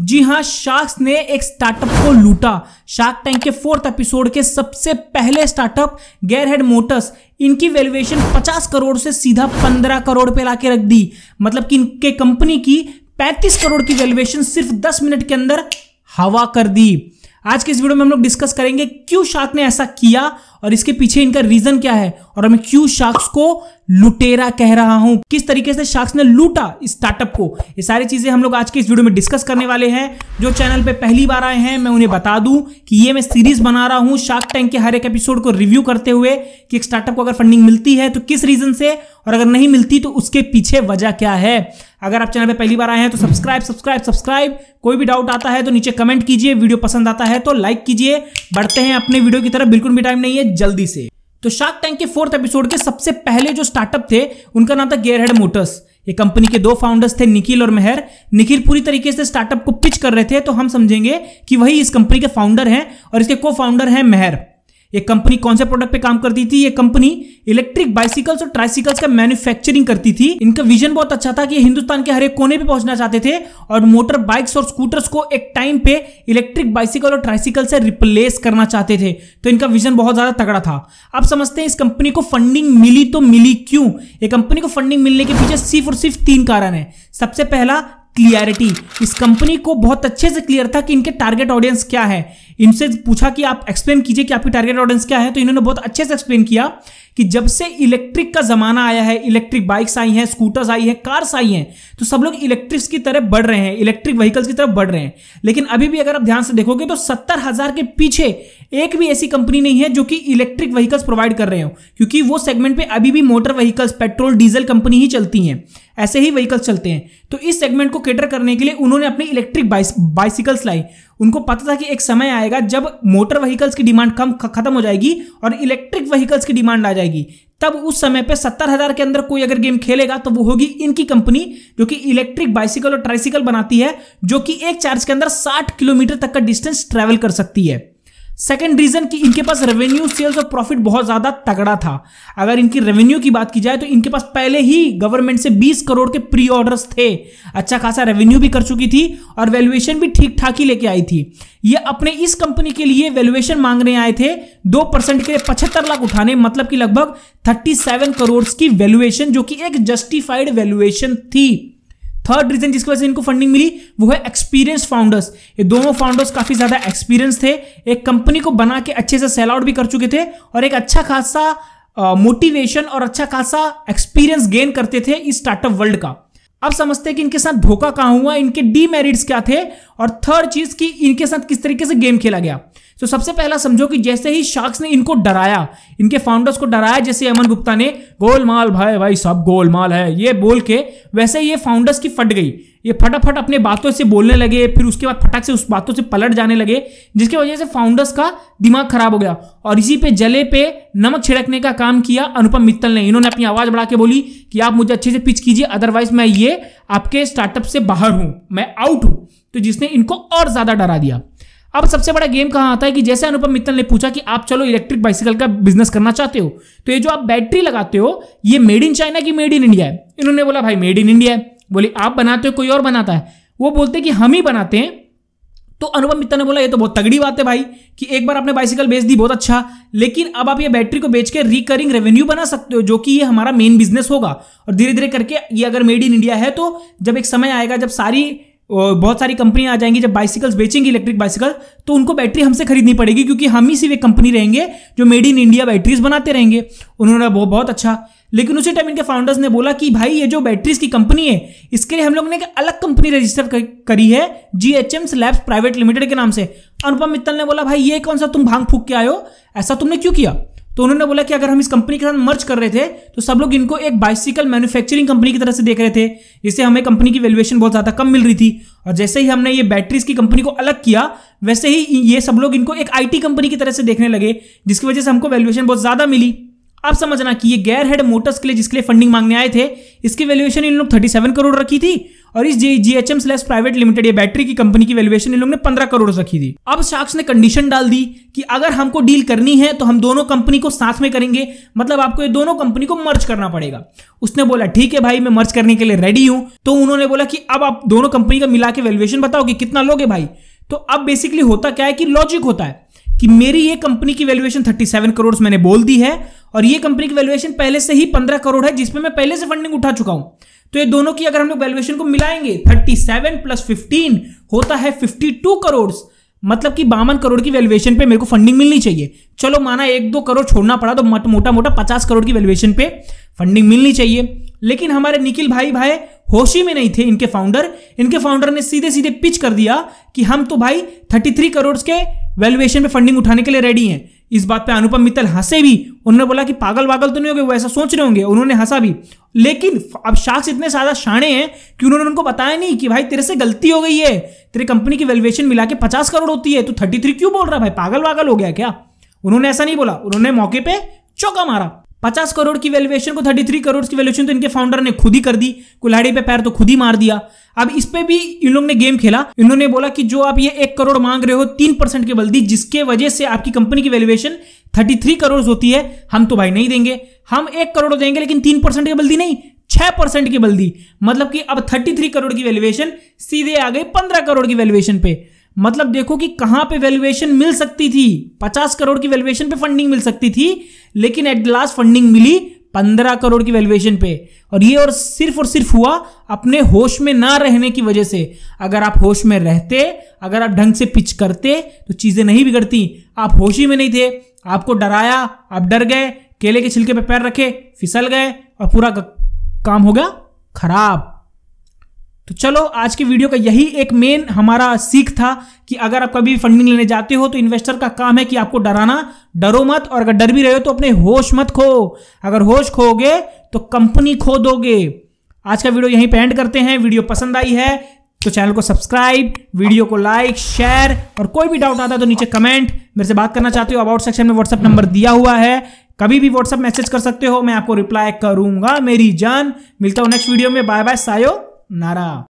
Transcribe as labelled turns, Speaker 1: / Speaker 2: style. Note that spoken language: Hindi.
Speaker 1: जी हाँ शार्क्स ने एक स्टार्टअप को लूटा शार्क टैंक के फोर्थ एपिसोड के सबसे पहले स्टार्टअप गेयरहेड मोटर्स इनकी वैल्यूएशन 50 करोड़ से सीधा 15 करोड़ पे लाके रख दी मतलब कि इनके कंपनी की 35 करोड़ की वैल्यूएशन सिर्फ 10 मिनट के अंदर हवा कर दी आज के इस वीडियो में हम लोग डिस्कस करेंगे क्यों शार्क ने ऐसा किया और इसके पीछे इनका रीजन क्या है और मैं क्यू शार्क्स को लुटेरा कह रहा हूं किस तरीके से शार्क्स ने लूटा इस स्टार्टअप को ये सारी चीजें हम लोग आज के इस वीडियो में डिस्कस करने वाले हैं जो चैनल पे पहली बार आए हैं मैं उन्हें बता दूं कि ये मैं सीरीज बना रहा हूं शार्क टैंक के हर एक एपिसोड को रिव्यू करते हुए कि एक स्टार्टअप को अगर फंडिंग मिलती है तो किस रीजन से और अगर नहीं मिलती तो उसके पीछे वजह क्या है अगर आप चैनल पे पहली बार आए हैं तो सब्सक्राइब सब्सक्राइब सब्सक्राइब कोई भी डाउट आता है तो नीचे कमेंट कीजिए वीडियो पसंद आता है तो लाइक कीजिए बढ़ते हैं अपने वीडियो की तरफ बिल्कुल भी टाइम नहीं है जल्दी से तो शार्क टैंक के फोर्थ एपिसोड के सबसे पहले जो स्टार्टअप थे उनका नाम था गेयरहेड मोटर्स ये कंपनी के दो फाउंडर्स थे निखिल और मेहर निखिल पूरी तरीके से स्टार्टअप को पिच कर रहे थे तो हम समझेंगे कि वही इस कंपनी के फाउंडर हैं और इसके को फाउंडर हैं मेहर ये कंपनी कौन से प्रोडक्ट पे काम करती थी ये कंपनी इलेक्ट्रिक बाइसिकल्स और ट्राइसिकल्स का मैन्युफैक्चरिंग करती थी इनका विजन बहुत अच्छा था कि हिंदुस्तान के हर एक कोने पे पहुंचना चाहते थे और मोटर बाइक्स और स्कूटर्स को एक टाइम पे इलेक्ट्रिक बाइसिकल और ट्राइसिकल से रिप्लेस करना चाहते थे तो इनका विजन बहुत ज्यादा तगड़ा था अब समझते हैं इस कंपनी को फंडिंग मिली तो मिली क्यों ये कंपनी को फंडिंग मिलने के पीछे सिर्फ और सिर्फ तीन कारण है सबसे पहला क्लियरिटी इस कंपनी को बहुत अच्छे से क्लियर था कि इनके टारगेट ऑडियंस क्या है इनसे पूछा कि आप एक्सप्लेन कीजिए कि आपकी टारगेट ऑडियंस क्या है तो इन्होंने बहुत अच्छे से एक्सप्लेन किया कि जब से इलेक्ट्रिक का जमाना आया है इलेक्ट्रिक बाइक्स आई हैं स्कूटर्स आई हैं कार्स आई हैं तो सब लोग इलेक्ट्रिक्स की तरफ बढ़ रहे हैं इलेक्ट्रिक व्हीकल्स की तरफ बढ़ रहे हैं लेकिन अभी भी अगर आप ध्यान से देखोगे तो सत्तर हजार के पीछे एक भी ऐसी कंपनी नहीं है जो कि इलेक्ट्रिक व्हीकल्स प्रोवाइड कर रहे हो क्योंकि वो सेगमेंट पर अभी भी motor vehicles petrol diesel company ही चलती हैं ऐसे ही व्हीकल्स चलते हैं तो इस सेगमेंट को केटर करने के लिए उन्होंने अपनी इलेक्ट्रिक बाइसिकल्स लाई उनको पता था कि एक समय आएगा जब मोटर व्हीकल्स की डिमांड कम खत्म हो जाएगी और इलेक्ट्रिक व्हीकल्स की डिमांड आ जाएगी जाएगी तब उस समय पे सत्तर हजार के अंदर कोई अगर गेम खेलेगा तो वो होगी इनकी कंपनी जो कि इलेक्ट्रिक बाइसिकल और ट्राइसिकल बनाती है जो कि एक चार्ज के अंदर साठ किलोमीटर तक का डिस्टेंस ट्रेवल कर सकती है सेकेंड रीजन कि इनके पास रेवेन्यू सेल्स और प्रॉफिट बहुत ज्यादा तगड़ा था अगर इनकी रेवेन्यू की बात की जाए तो इनके पास पहले ही गवर्नमेंट से 20 करोड़ के प्री ऑर्डर्स थे अच्छा खासा रेवेन्यू भी कर चुकी थी और वैल्यूएशन भी ठीक ठाक ही लेके आई थी ये अपने इस कंपनी के लिए वैल्यूएशन मांगने आए थे दो परसेंट के पचहत्तर लाख उठाने मतलब कि लगभग थर्टी सेवन करोड़ की वैल्युएशन जो कि एक जस्टिफाइड वैल्यूएशन थी थर्ड रीजन जिसकी वजह से इनको फंडिंग मिली वो है एक्सपीरियंस फाउंडर्स ये दोनों फाउंडर्स काफी ज्यादा एक्सपीरियंस थे एक कंपनी को बना के अच्छे से सेल आउट भी कर चुके थे और एक अच्छा खासा मोटिवेशन और अच्छा खासा एक्सपीरियंस गेन करते थे इस स्टार्टअप वर्ल्ड का अब समझते हैं कि इनके साथ धोखा कहाँ हुआ इनके डीमेरिट्स क्या थे और थर्ड चीज कि इनके साथ किस तरीके से गेम खेला गया तो सबसे पहला समझो कि जैसे ही शार्क्स ने इनको डराया इनके फाउंडर्स को डराया जैसे अमन गुप्ता ने गोलमाल भाई भाई सब गोलमाल है ये बोल के वैसे ये फाउंडर्स की फट गई ये फटाफट अपने बातों से बोलने लगे फिर उसके बाद फटाक से उस बातों से पलट जाने लगे जिसकी वजह से फाउंडर्स का दिमाग खराब हो गया और इसी पे जले पे नमक छिड़कने का काम किया अनुपम मित्तल ने इन्होंने अपनी आवाज़ बढ़ा के बोली कि आप मुझे अच्छे से पिच कीजिए अदरवाइज मैं ये आपके स्टार्टअप से बाहर हूं मैं आउट हूं तो जिसने इनको और ज़्यादा डरा दिया अब सबसे बड़ा गेम कहाँ आता है कि जैसे अनुपम मित्तल ने पूछा कि आप चलो इलेक्ट्रिक बाइसिकल का बिजनेस करना चाहते हो तो ये जो आप बैटरी लगाते हो ये मेड इन चाइना की मेड इन इंडिया है इन्होंने बोला भाई मेड इन इंडिया है बोली आप बनाते हो कोई और बनाता है वो बोलते कि हम ही बनाते हैं तो अनुपम मित्तल ने बोला ये तो बहुत तगड़ी बात है भाई कि एक बार आपने बाइसिकल बेच दी बहुत अच्छा लेकिन अब आप ये बैटरी को बेच के रिकरिंग रेवेन्यू बना सकते हो जो कि ये हमारा मेन बिजनेस होगा और धीरे धीरे करके ये अगर मेड इन इंडिया है तो जब एक समय आएगा जब सारी बहुत सारी कंपनियां आ जाएंगी जब बाइसिकल्स बेचेंगी इलेक्ट्रिक बाइसिकल तो उनको बैटरी हमसे खरीदनी पड़ेगी क्योंकि हम ही सिर्फ एक कंपनी रहेंगे जो मेड इन इंडिया बैटरीज बनाते रहेंगे उन्होंने बहुत अच्छा लेकिन उसी टाइम इनके फाउंडर्स ने बोला कि भाई ये जो बैटरीज की कंपनी है इसके लिए हम लोग ने एक अलग कंपनी रजिस्टर करी है G H M slabs private limited के नाम से अनुपम मित्तल ने बोला भाई ये कौन सा तुम भांग फूक के आयो ऐसा तुमने क्यों किया तो उन्होंने बोला कि अगर हम इस कंपनी के साथ मर्ज कर रहे थे तो सब लोग इनको एक बाइसिकल मैन्युफैक्चरिंग कंपनी की तरह से देख रहे थे जिससे हमें कंपनी की वैल्यूएशन बहुत ज़्यादा कम मिल रही थी और जैसे ही हमने ये बैटरीज की कंपनी को अलग किया वैसे ही ये सब लोग इनको एक आईटी कंपनी की तरह से देखने लगे जिसकी वजह से हमको वैल्यूएशन बहुत ज़्यादा मिली आप समझना कि ये गैर हेड मोटर्स के लिए जिसके लिए फंडिंग मांगने आए थे इसकी वैल्यूएशन इन लोग 37 करोड़ रखी थी और इस G G H M slash private limited या बैटरी की कंपनी की वैल्यूएशन इन लोग ने 15 करोड़ रखी थी अब शार्क्स ने कंडीशन डाल दी कि अगर हमको डील करनी है तो हम दोनों कंपनी को साथ में करेंगे मतलब आपको ये दोनों कंपनी को मर्ज करना पड़ेगा उसने बोला ठीक है भाई मैं मर्ज करने के लिए रेडी हूं तो उन्होंने बोला कि अब आप दोनों कंपनी का मिला के वैल्यूएशन बताओ कि कितना लोगे भाई तो अब बेसिकली होता क्या है कि लॉजिक होता है कि मेरी ये कंपनी की वैल्यूएशन 37 करोड़ मैंने बोल दी है और ये कंपनी की वैल्यूएशन पहले से ही पंद्रह करोड़ है जिसमें मैं पहले से फंडिंग उठा चुका हूं तो ये दोनों की अगर हम लोग वैल्यूएशन को मिलाएंगे थर्टी सेवन प्लस फिफ्टीन होता है फिफ्टी टू करोड़ मतलब कि बावन करोड़ की वैल्यूएशन पे मेरे को फंडिंग मिलनी चाहिए चलो माना एक दो करोड़ छोड़ना पड़ा तो मत मोटा मोटा पचास करोड़ की वैल्यूएशन पे फंडिंग मिलनी चाहिए लेकिन हमारे निखिल भाई भाई होशी में नहीं थे इनके फाउंडर इनके फाउंडर ने सीधे सीधे पिच कर दिया कि हम तो भाई थर्टी थ्री करोड़ के वैल्यूएशन पे फंडिंग उठाने के लिए रेडी हैं इस बात पे अनुपम मित्तल हंसे भी उन्होंने बोला कि पागल वागल तो नहीं होंगे वो ऐसा सोच रहे होंगे उन्होंने हंसा भी लेकिन अब शाख्स इतने ज्यादा शाणे हैं कि उन्होंने उनको बताया नहीं कि भाई तेरे से गलती हो गई है तेरे कंपनी की वैल्यूएशन मिला के पचास करोड़ होती है तू थर्टी थ्री क्यों बोल रहा है भाई पागल वागल हो गया क्या उन्होंने ऐसा नहीं बोला उन्होंने मौके पर चौका मारा पचास करोड़ की वैल्यूएशन को थर्टी थ्री करोड़ की वैल्यूएशन तो इनके फाउंडर ने खुद ही कर दी कुल्हाड़ी पे पैर तो खुद ही मार दिया अब इस पे भी इन लोग ने गेम खेला इन्होंने बोला कि जो आप ये एक करोड़ मांग रहे हो तीन परसेंट के बल्दी जिसके वजह से आपकी कंपनी की वैल्यूएशन थर्टी थ्री करोड़ होती है हम तो भाई नहीं देंगे हम एक करोड़ देंगे लेकिन तीन परसेंट की बल्दी नहीं छह परसेंट की बल्दी मतलब कि अब थर्टी थ्री करोड़ की वैल्यूएशन सीधे आ गई पंद्रह करोड़ की वैल्यूएशन पे मतलब देखो कि कहां पे वैल्यूएशन मिल सकती थी पचास करोड़ की वैल्यूएशन पे फंडिंग मिल सकती थी लेकिन एट लास्ट फंडिंग मिली पंद्रह करोड़ की वैल्यूएशन पे और ये और सिर्फ और सिर्फ हुआ अपने होश में ना रहने की वजह से अगर आप होश में रहते अगर आप ढंग से पिच करते तो चीज़ें नहीं बिगड़ती आप होश ही में नहीं थे आपको डराया आप डर गए केले के छिलके पे पैर रखे फिसल गए और पूरा काम हो गया खराब तो चलो आज की वीडियो का यही एक मेन हमारा सीख था कि अगर आप कभी फंडिंग लेने जाते हो तो इन्वेस्टर का काम है कि आपको डराना डरो मत और अगर डर भी रहे हो तो अपने होश मत खो अगर होश खोगे तो कंपनी खो दोगे आज का वीडियो यहीं पर एंड करते हैं वीडियो पसंद आई है तो चैनल को सब्सक्राइब वीडियो को लाइक शेयर और कोई भी डाउट आता है तो नीचे कमेंट मेरे से बात करना चाहते हो अबाउट सेक्शन में व्हाट्सअप नंबर दिया हुआ है कभी भी व्हाट्सअप मैसेज कर सकते हो मैं आपको रिप्लाई करूंगा मेरी जान मिलता हूं नेक्स्ट वीडियो में बाय बाय सायो नारा